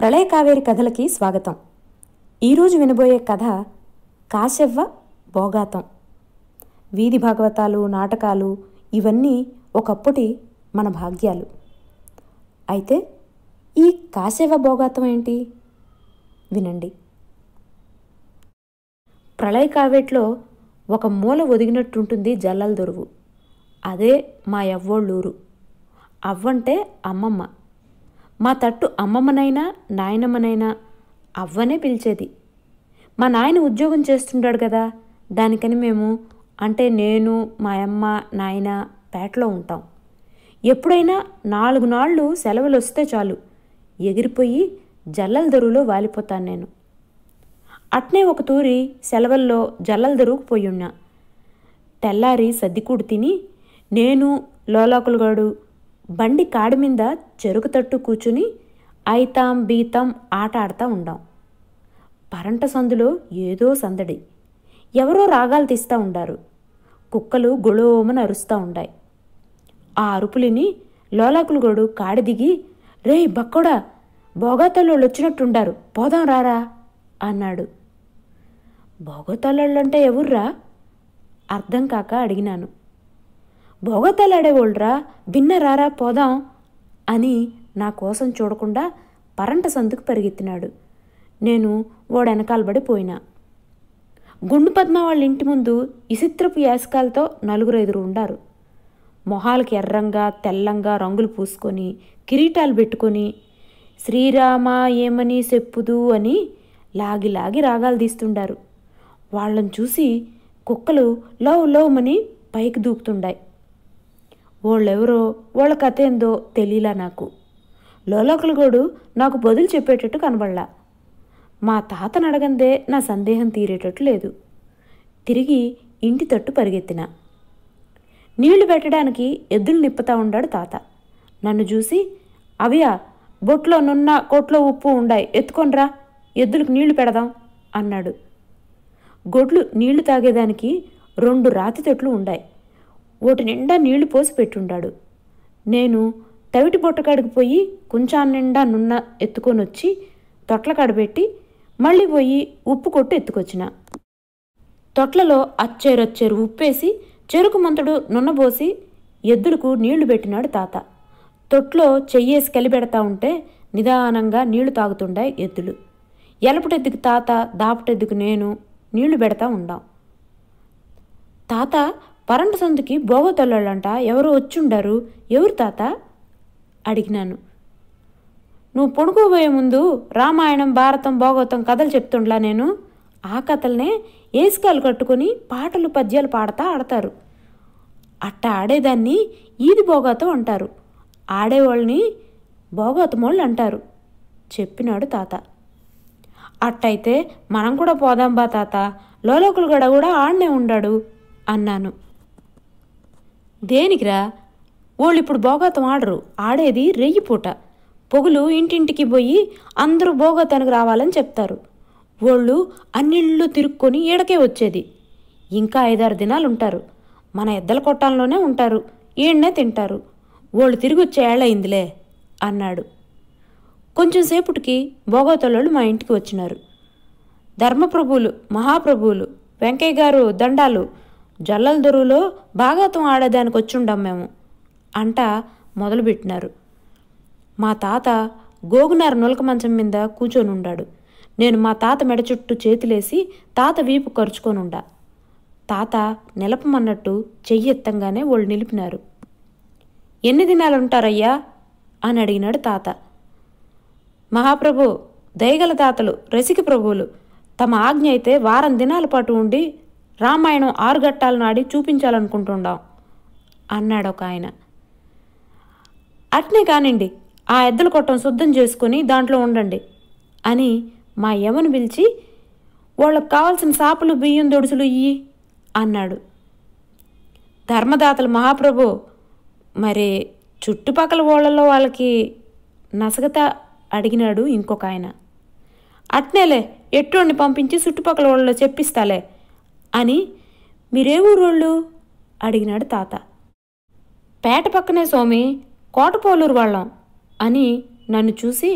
ప్రళయ కావేరి కథలకి స్వాగతం ఈరోజు వినబోయే కథ కాశవ్వ భోగాతం వీధి భాగవతాలు నాటకాలు ఇవన్నీ ఒకప్పటి మన భాగ్యాలు అయితే ఈ కాశెవ్వ భోగాతం ఏంటి వినండి ప్రళయ కావేట్లో ఒక మూల ఒదిగినట్టుంటుంది జల్లల దొరువు అదే మా ఎవ్వోళ్ళూరు అవ్వంటే అమ్మమ్మ మా తట్టు అమ్మమ్మనైనా నాయనమ్మనైనా అవ్వనే పిలిచేది మా నాయన ఉద్యోగం చేస్తుంటాడు కదా దానికని మేము అంటే నేను మా అమ్మ నాయన పేటలో ఉంటాం ఎప్పుడైనా నాలుగు నాళ్ళు సెలవులు వస్తే చాలు ఎగిరిపోయి జల్లల దొరువులో వాలిపోతాను నేను అట్నే ఒక తూరి సెలవుల్లో జల్లల దొరువుకు పోయి ఉన్నా తెల్లారి సద్దికూడు తిని నేను లోలాకులుగాడు బండి కాడి మీద చెరుకు తట్టు కూర్చుని ఐతాం బీతాం ఆట ఆడతా ఉండాం పరంట సందులో ఏదో సందడి ఎవరో రాగాలు తీస్తూ ఉండారు కుక్కలు గొడవమని అరుస్తూ ఉండాయి ఆ అరుపులిని లోలాకులు గోడు కాడి దిగి రే బక్కోడా భోగాతల్లోళ్ళు వచ్చినట్టుండారు పోదాం రారా అన్నాడు భోగోతల్లోళ్ళంటే ఎవర్రా అర్థం కాక అడిగినాను భోగతాలాడేవాళ్ళరా భిన్న రారా పోదాం అని నా కోసం చూడకుండా పరంట సందుకు పరిగెత్తినాడు నేను ఓడెనకాలబడి పోయినా గుండు పద్మ వాళ్ళ ఇంటి ముందు ఇసిత్రపు యాసకాలతో నలుగురు ఎదురు ఉండారు మొహాలకి ఎర్రంగా తెల్లంగా రంగులు పూసుకొని కిరీటాలు పెట్టుకొని శ్రీరామ ఏమని చెప్పుదు అని లాగి లాగి రాగాలు తీస్తుండారు వాళ్ళని చూసి కుక్కలు లవ్ అని పైకి దూకుతుండాయి వాళ్ళెవరో వాళ్ళ కథ ఏందో తెలియలా నాకు గోడు నాకు బదులు చెప్పేటట్టు కనబడలా మా తాతను అడగందే నా సందేహం తీరేటట్టు లేదు తిరిగి ఇంటి తట్టు పరిగెత్తిన నీళ్లు పెట్టడానికి ఎద్దులు నిప్పుతా ఉండాడు తాత నన్ను చూసి అవియా బొట్లో నున్న కోట్లో ఉప్పు ఉండాయి ఎత్తుకొనరా ఎద్దులకు నీళ్లు పెడదాం అన్నాడు గొడ్లు నీళ్లు తాగేదానికి రెండు రాతి తొట్లు ఉండాయి ఓటి నిండా నీళ్లు పోసి పెట్టుండాడు నేను తవిటి బొట్టకాడికి పోయి కొంచెం నిండా నున్న ఎత్తుకొని వచ్చి తొట్ల కడబెట్టి మళ్ళీ పోయి ఉప్పు కొట్టు ఎత్తుకొచ్చిన తొట్లలో అచ్చేరొచ్చేరు ఉప్పేసి చెరుకు మంతుడు నున్నబోసి ఎద్దులకు నీళ్లు పెట్టినాడు తాత తొట్లో చెయ్యేసి కలిపెడతా ఉంటే నిదానంగా నీళ్లు తాగుతుండే ఎద్దులు ఎలపటెద్దుకు తాత దాపటెద్దుకు నేను నీళ్లు పెడతా ఉండాం తాత పరంట సందుకి బోగతొల్లళ్ళంట ఎవరు వచ్చుండారు ఎవరు తాత అడిగినాను నువ్వు పొడుకోబోయే ముందు రామాయణం భారతం భోగవతం కథలు చెప్తుండ్లా నేను ఆ కథలనే ఏసుకాలు కట్టుకొని పాటలు పద్యాలు పాడతా ఆడతారు అట్ట ఆడేదాన్ని ఈది భోగాతం అంటారు ఆడేవాళ్ళని వాళ్ళు అంటారు చెప్పినాడు తాత అట్టయితే మనం కూడా పోదాం బా తాత గడ కూడా ఆడనే ఉండాడు అన్నాను దేనికిరా వాళ్ళు ఇప్పుడు భోగాతం ఆడరు ఆడేది రెయ్యి పూట పొగులు ఇంటింటికి పోయి అందరూ భోగాతానికి రావాలని చెప్తారు వాళ్ళు అన్నిళ్ళు తిరుక్కొని ఏడకే వచ్చేది ఇంకా ఐదారు దినాలు ఉంటారు మన ఎద్దల కొట్టాల్లోనే ఉంటారు ఈడనే తింటారు వాళ్ళు తిరిగి వచ్చే ఏళ్ళయిందిలే అన్నాడు కొంచెం సేపటికి భోగోతలోళ్ళు మా ఇంటికి వచ్చినారు ధర్మప్రభువులు మహాప్రభువులు వెంకయ్య గారు దండాలు జల్లలదొరువులో భాగవతం ఆడేదానికి వచ్చుండం మేము అంట మొదలుపెట్టినారు మా తాత గోగునారు నులక మంచం మీద కూర్చొని ఉండాడు నేను మా తాత మెడ చుట్టూ చేతులేసి తాత వీపు ఖర్చుకొనుండా తాత నిలపమన్నట్టు చెయ్యెత్తంగానే వాళ్ళు నిలిపినారు ఎన్ని దినాలు ఉంటారయ్యా అని అడిగినాడు తాత మహాప్రభు దయగల తాతలు రసిక ప్రభువులు తమ ఆజ్ఞ అయితే వారం దినాల పాటు ఉండి రామాయణం ఆరుగట్టాల నాడి చూపించాలనుకుంటుండాం అన్నాడు ఒక ఆయన అట్నే కానివ్వండి ఆ ఎద్దల కొట్టం శుద్ధం చేసుకుని దాంట్లో ఉండండి అని మా యమను పిలిచి వాళ్ళకు కావాల్సిన సాపులు బియ్యం దొడుసులు ఇయ్యి అన్నాడు ధర్మదాతలు మహాప్రభు మరి చుట్టుపక్కల ఓళ్ళల్లో వాళ్ళకి నసగత అడిగినాడు ఇంకొక ఆయన అట్నేలే ఎట్టోడిని పంపించి చుట్టుపక్కల ఓళ్ళలో చెప్పిస్తాలే అని మీరే ఊరోళ్ళు అడిగినాడు తాత పేట పక్కనే సోమి కోటపోలూరు వాళ్ళం అని నన్ను చూసి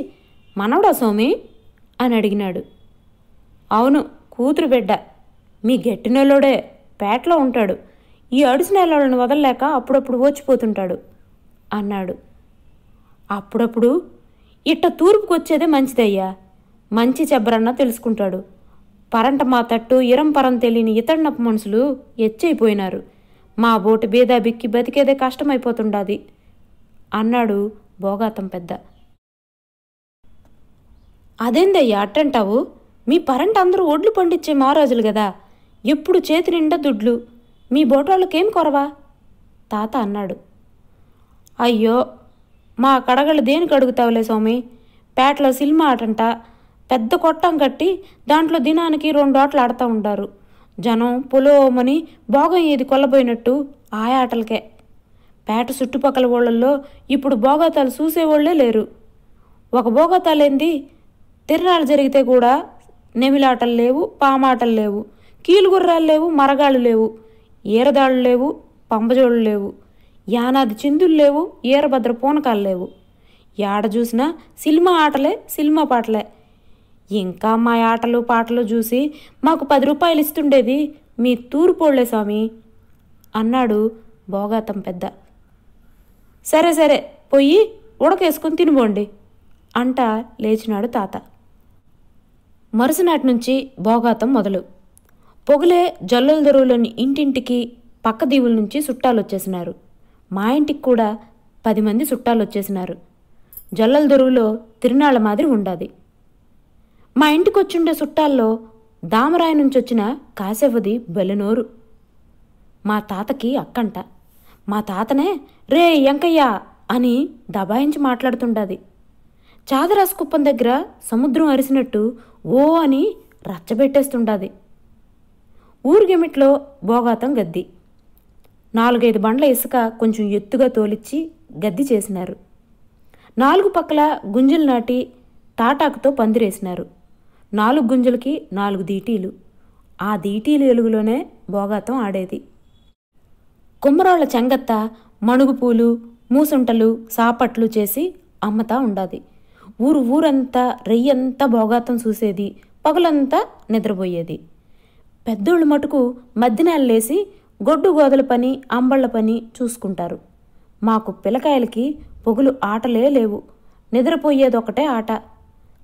మనవడా సోమి అని అడిగినాడు అవును కూతురు బిడ్డ మీ గట్టి నెల్లోడే పేటలో ఉంటాడు ఈ అడుసు నెలలను వదలలేక అప్పుడప్పుడు ఓచిపోతుంటాడు అన్నాడు అప్పుడప్పుడు ఇట్ట తూర్పుకొచ్చేదే మంచిదయ్యా మంచి చెబ్బరన్నా తెలుసుకుంటాడు పరంట మా తట్టు ఇరం పరం తెలియని ఇతడినపు మనుషులు ఎచ్చైపోయినారు మా బోటు బీద బిక్కి బతికేదే కష్టమైపోతుండాది అన్నాడు బోగాతం పెద్ద అదేందయ్యా అట్టంటావు మీ పరంట అందరూ ఒడ్లు పండించే మహారాజులు కదా ఎప్పుడు చేతి నిండా దుడ్లు మీ బోటోళ్ళకేం కొరవా తాత అన్నాడు అయ్యో మా కడగలు దేనికి అడుగుతావులే స్వామి పేటలో సినిమా ఆటంటా పెద్ద కొట్టం కట్టి దాంట్లో దినానికి రెండు ఆటలు ఆడుతూ ఉంటారు జనం పులోమని భోగం ఏది కొల్లబోయినట్టు ఆటలకే పేట చుట్టుపక్కల ఊళ్ళల్లో ఇప్పుడు భోగతాలు చూసేవాళ్లే లేరు ఒక భోగతాలేంది తిరణాలు జరిగితే కూడా నెమిలాటలు లేవు పామాటలు లేవు కీలుగుర్రాలు లేవు మరగాళ్ళు లేవు ఏరదాళ్ళు లేవు పంబజోళ్ళు లేవు యానాది చిందులు లేవు ఈరభద్ర పూనకాలు లేవు ఏడ చూసినా సినిమా ఆటలే సినిమా పాటలే ఇంకా మా ఆటలు పాటలు చూసి మాకు పది రూపాయలు ఇస్తుండేది మీ తూర్పోళ్లే స్వామి అన్నాడు భోగాతం పెద్ద సరే సరే పోయి ఉడకేసుకుని తినిపోండి అంట లేచినాడు తాత మరుసనాటి నుంచి భోగాతం మొదలు పొగలే జల్లుల దొరువులోని ఇంటింటికి పక్క దీవుల నుంచి చుట్టాలు వచ్చేసినారు మా ఇంటికి కూడా పది మంది చుట్టాలు వచ్చేసినారు జల్లల దొరువులో తిరునాళ్ళ మాదిరి ఉండాది మా ఇంటికి వచ్చిండే చుట్టాల్లో దామరాయ నుంచి వచ్చిన కాసేవది బలినోరు మా తాతకి అక్కంట మా తాతనే రే ఎంకయ్య అని దబాయించి మాట్లాడుతుండది చాదరాస్ కుప్పం దగ్గర సముద్రం అరిసినట్టు ఓ అని రచ్చబెట్టేస్తుండది ఊరిగెమిట్లో భోగాతం గద్ది నాలుగైదు బండ్ల ఇసుక కొంచెం ఎత్తుగా తోలిచ్చి గద్ది చేసినారు నాలుగు పక్కల గుంజలు నాటి తాటాకుతో పందిరేసినారు నాలుగు గుంజలకి నాలుగు దీటీలు ఆ దీటీలు ఎలుగులోనే భోగాతం ఆడేది కుమ్మరాళ్ళ చెంగత్త మణుగుపూలు మూసుంటలు సాపట్లు చేసి అమ్మతా ఉండాది ఊరు ఊరంతా రెయ్యంతా భోగాతం చూసేది పగలంతా నిద్రపోయేది పెద్దోళ్ళు మటుకు మద్దినేళ్ళేసి గొడ్డు గోదల పని అంబళ్ళ పని చూసుకుంటారు మాకు పిల్లకాయలకి పొగులు ఆటలే లేవు నిద్రపోయేదొకటే ఆట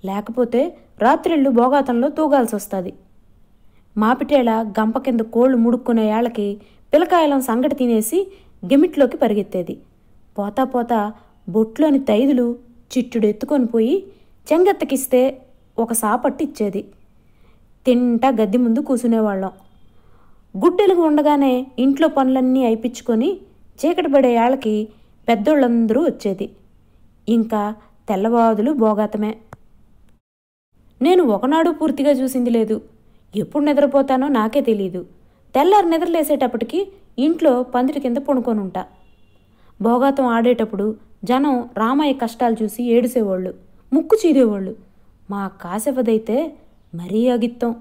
లేకపోతే రాత్రిళ్ళు భోగాతంలో తూగాల్సి వస్తుంది మాపిటేళ గంప కింద కోళ్ళు ముడుక్కునే ఏళ్ళకి పిలకాయలం సంగటి తినేసి గిమిట్లోకి పరిగెత్తేది పోతా పోతా బొట్లోని తైదులు చిట్టుడు ఎత్తుకొని పోయి చెంగెత్తకిస్తే ఒక సాపట్టు ఇచ్చేది తింటా గద్దె ముందు కూసునేవాళ్ళం గుడ్డెలుగు ఉండగానే ఇంట్లో పనులన్నీ అయిపించుకొని చీకటి పడే ఏళ్ళకి పెద్దోళ్ళందరూ వచ్చేది ఇంకా తెల్లవాదులు భోగాతమే నేను ఒకనాడు పూర్తిగా చూసింది లేదు ఎప్పుడు నిద్రపోతానో నాకే తెలియదు తెల్లారి నిద్రలేసేటప్పటికి ఇంట్లో పందిరి కింద పడుకోనుంటా భోగాతం ఆడేటప్పుడు జనం రామయ్య కష్టాలు చూసి ఏడిసేవాళ్ళు ముక్కు చీరేవాళ్ళు మా కాసేపదైతే మరీ అగిత్తం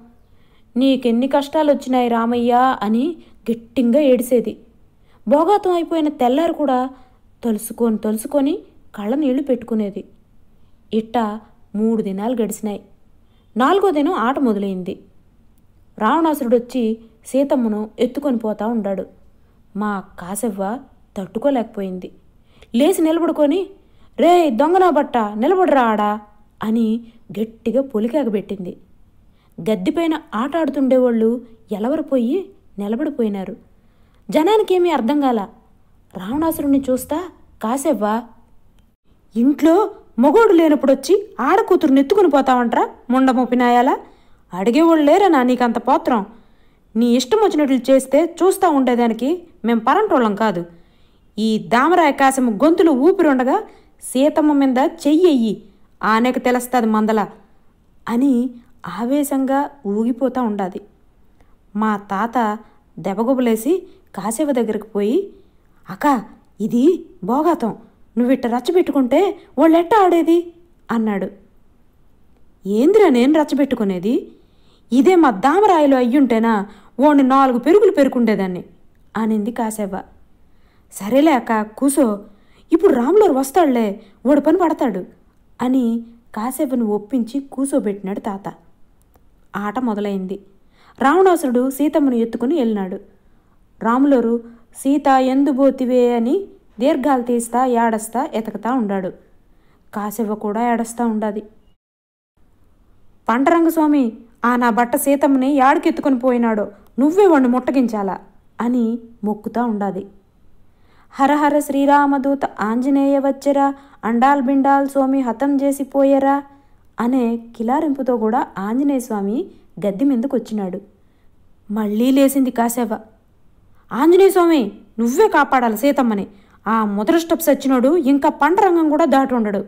నీకెన్ని కష్టాలు వచ్చినాయి రామయ్య అని గట్టింగా ఏడిసేది భోగాతం అయిపోయిన తెల్లారు కూడా తలుసుకొని తలుసుకొని కళ్ళ నీళ్లు పెట్టుకునేది ఇట్టా మూడు దినాలు గడిచినాయి నాలుగో దినం ఆట మొదలైంది రావణాసురుడు వచ్చి సీతమ్మను ఎత్తుకొని పోతా ఉన్నాడు మా కాసెవ్వ తట్టుకోలేకపోయింది లేచి నిలబడుకొని రే దొంగనా బట్ట ఆడా అని గట్టిగా పొలికాగబెట్టింది గద్దెపైన ఆట ఆడుతుండేవాళ్ళు ఎలవరిపోయి నిలబడిపోయినారు జనానికేమీ అర్థం కాల రావణాసురుణ్ణి చూస్తా కాసెవ్వ ఇంట్లో మొగోడు లేనప్పుడు వచ్చి ఆడకూతురు నెత్తుకుని పోతావంట్రా ముండమోపినాయాలా అడిగేవాళ్ళు లేరనా నీకంత పాత్రం నీ ఇష్టం వచ్చినట్లు చేస్తే చూస్తూ ఉండేదానికి మేం పరంటోళ్ళం కాదు ఈ దామరాయ కాశము ఊపిరి ఊపిరుండగా సీతమ్మ మీద చెయ్యి ఆనేక తెలుస్తుంది మందల అని ఆవేశంగా ఊగిపోతూ ఉండాది మా తాత దెబ్బగుబలేసి కాసేవ దగ్గరకు పోయి అక్క ఇది భోగాతం నువ్వు ఇట్ట రచ్చబెట్టుకుంటే ఎట్ట ఆడేది అన్నాడు ఏందిరా నేను రచ్చబెట్టుకునేది ఇదే మా దామరాయలు అయ్యుంటేనా వాణ్ణి నాలుగు పెరుగులు పెరుకుండేదాన్ని అనింది కాసేవ సరేలే అక్క కూసో ఇప్పుడు రాములూరు వస్తాడులే వాడు పని పడతాడు అని కాసేవను ఒప్పించి కూసోబెట్టినాడు తాత ఆట మొదలైంది రావణాసురుడు సీతమ్మను ఎత్తుకుని వెళ్ళినాడు రాములూరు సీత ఎందు బోతివే అని దీర్ఘాలు తీస్తా ఏడస్తా ఎతకతా ఉండాడు కాశివ్వ కూడా ఏడస్తా ఉండాది పండరంగస్వామి ఆ నా బట్ట సీతమ్మని ఏడకెత్తుకుని పోయినాడో నువ్వే వాణ్ణి ముట్టగించాలా అని మొక్కుతా ఉండాది హరహర శ్రీరామదూత ఆంజనేయ వచ్చరా అండాల్ బిండాల్ స్వామి హతం చేసిపోయరా అనే కిలారింపుతో కూడా ఆంజనేయ స్వామి గద్దె మీందుకు వచ్చినాడు మళ్ళీ లేసింది కాసేవ ఆంజనేయ స్వామి నువ్వే కాపాడాలి సీతమ్మని ఆ మొదటి స్టెప్ వచ్చినోడు ఇంకా రంగం కూడా దాటి ఉండడు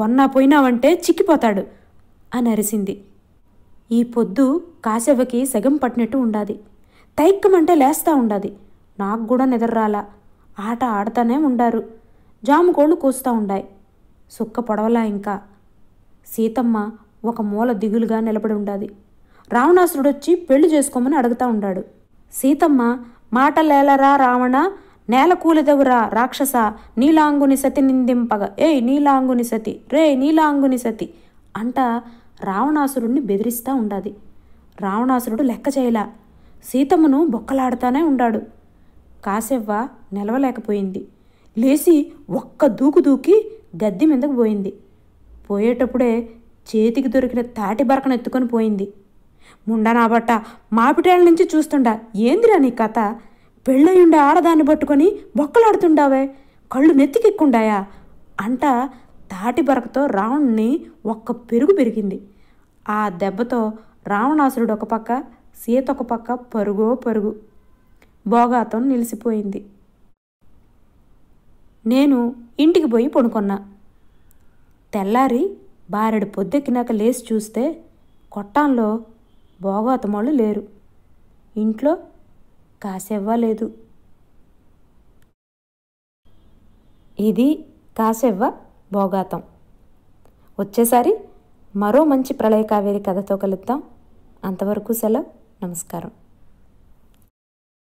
వన్నా పోయినావంటే చిక్కిపోతాడు అని అరిసింది ఈ పొద్దు కాశవ్వకి సగం పట్టినట్టు ఉండాది తైక్కమంటే లేస్తా ఉండాది నాకు కూడా నిద్రరాలా ఆట ఆడతానే ఉండారు జాముకోళ్ళు కూస్తూ ఉండాయి సుక్క పొడవలా ఇంకా సీతమ్మ ఒక మూల దిగులుగా నిలబడి ఉండాది రావణాసురుడొచ్చి పెళ్లి చేసుకోమని అడుగుతా ఉండాడు సీతమ్మ మాటలేలరా రావణ నేల కూలదవురా రాక్షస నీలాంగుని సతి నిందింపగ ఏయ్ నీలాంగుని సతి రే నీలాంగుని సతి అంట రావణాసురుణ్ణి బెదిరిస్తూ ఉండాది రావణాసురుడు లెక్క చేయలా సీతమ్మను బొక్కలాడుతానే ఉండాడు కాసెవ్వ నిలవలేకపోయింది లేచి ఒక్క దూకు దూకి గద్దె మీదకు పోయింది పోయేటప్పుడే చేతికి దొరికిన తాటి బరకను ఎత్తుకొని పోయింది ముండనాబట్ట నా మాపిటేళ్ళ నుంచి చూస్తుండా ఏందిరా నీ కథ పెళ్ళయుండే ఆడదాన్ని పట్టుకొని బొక్కలాడుతుండావే కళ్ళు నెత్తికెక్కుండాయా అంట తాటి బరకతో రావణ్ణి ఒక్క పెరుగు పెరిగింది ఆ దెబ్బతో రావణాసురుడు ఒక పక్క సీత ఒక పక్క పరుగో పరుగు భోగాతం నిలిసిపోయింది నేను ఇంటికి పోయి పడుకున్నా తెల్లారి బారెడు పొద్దెక్కినాక లేచి చూస్తే కొట్టాంలో వాళ్ళు లేరు ఇంట్లో కాసెవ్వలేదు ఇది కాసెవ్వ భోగాతం వచ్చేసారి మరో మంచి ప్రళయ కావేరి కథతో కలుద్దాం అంతవరకు సెలవు నమస్కారం